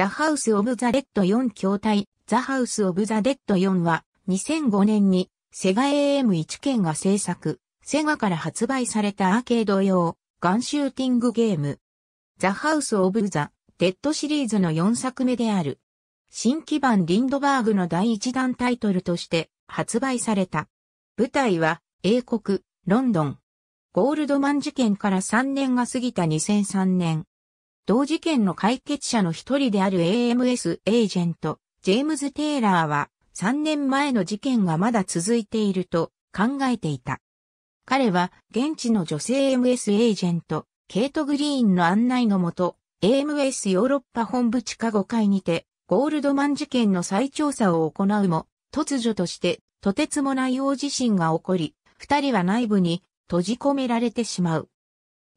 ザ・ハウス・オブ・ザ・デッド4筐体、ザ・ハウス・オブ・ザ・デッド4は、2005年に、セガ AM1 件が制作、セガから発売されたアーケード用、ガンシューティングゲーム。ザ・ハウス・オブ・ザ・デッドシリーズの4作目である。新基盤リンドバーグの第1弾タイトルとして発売された。舞台は英国、ロンドン。ゴールドマン事件から3年が過ぎた2003年、同事件の解決者の一人である AMS エージェント、ジェームズ・テイラーは3年前の事件がまだ続いていると考えていた。彼は現地の女性 MS エージェント、ケイト・グリーンの案内のもと、AMS ヨーロッパ本部地下5階にて、ゴールドマン事件の再調査を行うも、突如として、とてつもない大地震が起こり、二人は内部に閉じ込められてしまう。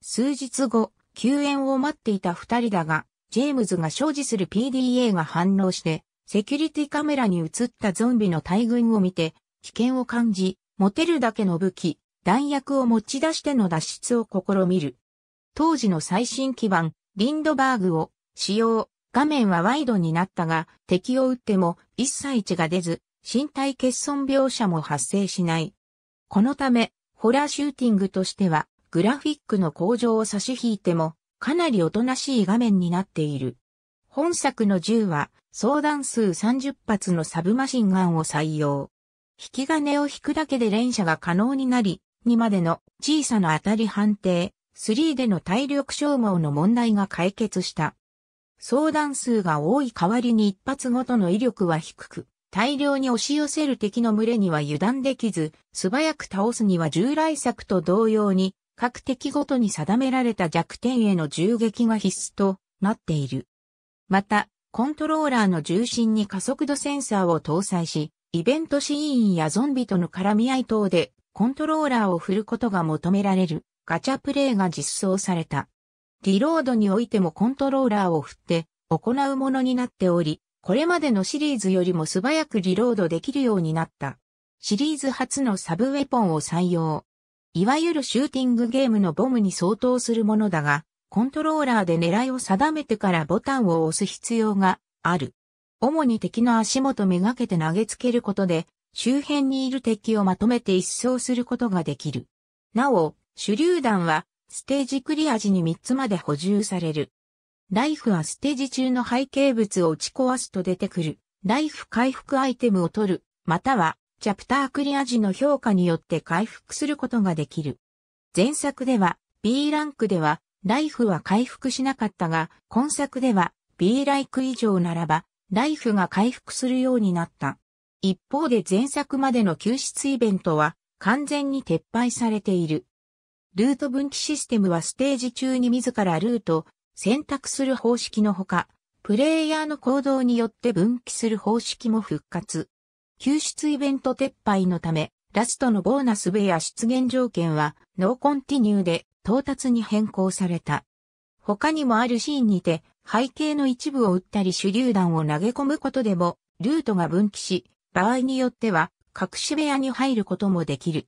数日後、救援を待っていた二人だが、ジェームズが所持する PDA が反応して、セキュリティカメラに映ったゾンビの大群を見て、危険を感じ、持てるだけの武器、弾薬を持ち出しての脱出を試みる。当時の最新基盤、リンドバーグを使用。画面はワイドになったが、敵を撃っても一切血が出ず、身体欠損描写も発生しない。このため、ホラーシューティングとしては、グラフィックの向上を差し引いても、かなりおとなしい画面になっている。本作の銃は、相談数30発のサブマシンガンを採用。引き金を引くだけで連射が可能になり、2までの小さな当たり判定、3での体力消耗の問題が解決した。相談数が多い代わりに一発ごとの威力は低く、大量に押し寄せる敵の群れには油断できず、素早く倒すには従来作と同様に、各敵ごとに定められた弱点への銃撃が必須となっている。また、コントローラーの重心に加速度センサーを搭載し、イベントシーンやゾンビとの絡み合い等でコントローラーを振ることが求められるガチャプレイが実装された。リロードにおいてもコントローラーを振って行うものになっており、これまでのシリーズよりも素早くリロードできるようになった。シリーズ初のサブウェポンを採用。いわゆるシューティングゲームのボムに相当するものだが、コントローラーで狙いを定めてからボタンを押す必要がある。主に敵の足元めがけて投げつけることで、周辺にいる敵をまとめて一掃することができる。なお、手榴弾は、ステージクリア時に3つまで補充される。ライフはステージ中の背景物を打ち壊すと出てくる。ライフ回復アイテムを取る、またはチャプタークリア時の評価によって回復することができる。前作では B ランクではライフは回復しなかったが、今作では B ライク以上ならばライフが回復するようになった。一方で前作までの救出イベントは完全に撤廃されている。ルート分岐システムはステージ中に自らルート、選択する方式のほか、プレイヤーの行動によって分岐する方式も復活。救出イベント撤廃のため、ラストのボーナス部や出現条件は、ノーコンティニューで到達に変更された。他にもあるシーンにて、背景の一部を打ったり手榴弾を投げ込むことでも、ルートが分岐し、場合によっては、隠し部屋に入ることもできる。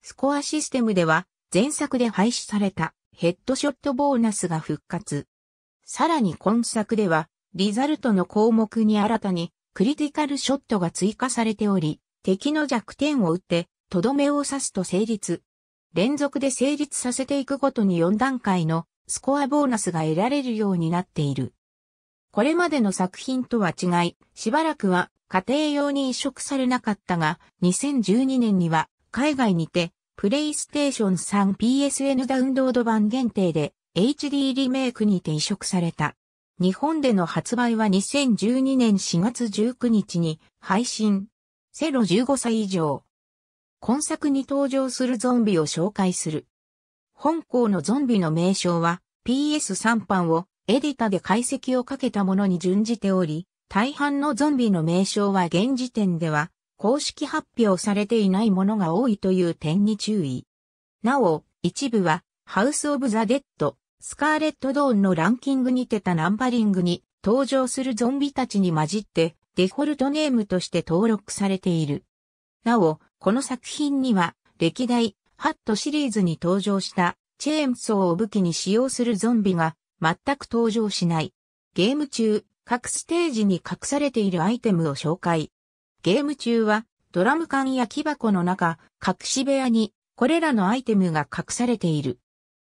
スコアシステムでは、前作で廃止されたヘッドショットボーナスが復活。さらに今作では、リザルトの項目に新たにクリティカルショットが追加されており、敵の弱点を打って、とどめを刺すと成立。連続で成立させていくごとに4段階のスコアボーナスが得られるようになっている。これまでの作品とは違い、しばらくは家庭用に移植されなかったが、2012年には海外にて、プレイステーション 3PSN ダウンロード版限定で HD リメイクにて移植された。日本での発売は2012年4月19日に配信。セロ15歳以上。今作に登場するゾンビを紹介する。本校のゾンビの名称は PS3 版をエディタで解析をかけたものに準じており、大半のゾンビの名称は現時点では公式発表されていないものが多いという点に注意。なお、一部はハウス・オブ・ザ・デッド、スカーレット・ドーンのランキングにてたナンバリングに登場するゾンビたちに混じってデフォルトネームとして登録されている。なお、この作品には歴代ハットシリーズに登場したチェーンソーを武器に使用するゾンビが全く登場しない。ゲーム中、各ステージに隠されているアイテムを紹介。ゲーム中はドラム缶や木箱の中、隠し部屋にこれらのアイテムが隠されている。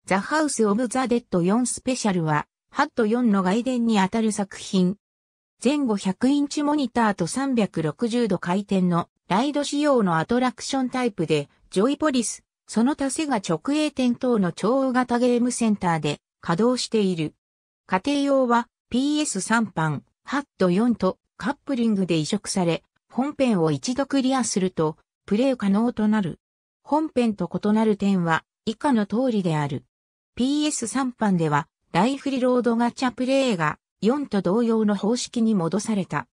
ザ・ハウス・オブ・ザ・デッド4スペシャルは、ハット4の外伝にあたる作品。前後100インチモニターと360度回転のライド仕様のアトラクションタイプで、ジョイポリス、その他せが直営店等の超大型ゲームセンターで稼働している。家庭用は PS3 版、ハット4とカップリングで移植され、本編を一度クリアすると、プレイ可能となる。本編と異なる点は以下の通りである。PS3 版では、ライフリロードガチャプレイが4と同様の方式に戻された。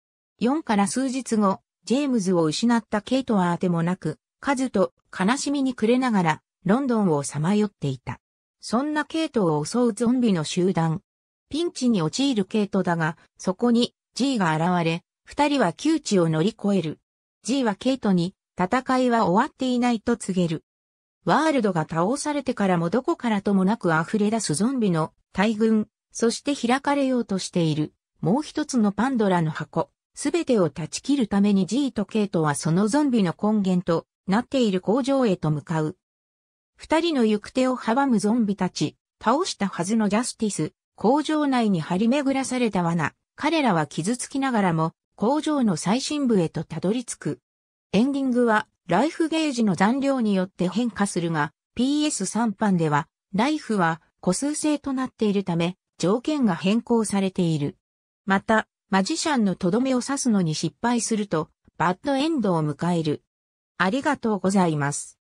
4から数日後、ジェームズを失ったケイトはあてもなく、カズと悲しみに暮れながら、ロンドンをさまよっていた。そんなケイトを襲うゾンビの集団。ピンチに陥るケイトだが、そこに G が現れ、二人は窮地を乗り越える。G はケイトに、戦いは終わっていないと告げる。ワールドが倒されてからもどこからともなく溢れ出すゾンビの大群、そして開かれようとしている、もう一つのパンドラの箱、すべてを断ち切るために G と K とはそのゾンビの根源となっている工場へと向かう。二人の行く手を阻むゾンビたち、倒したはずのジャスティス、工場内に張り巡らされた罠、彼らは傷つきながらも、工場の最深部へとたどり着く。エンディングは、ライフゲージの残量によって変化するが、PS3 版では、ライフは個数制となっているため、条件が変更されている。また、マジシャンのとどめを刺すのに失敗すると、バッドエンドを迎える。ありがとうございます。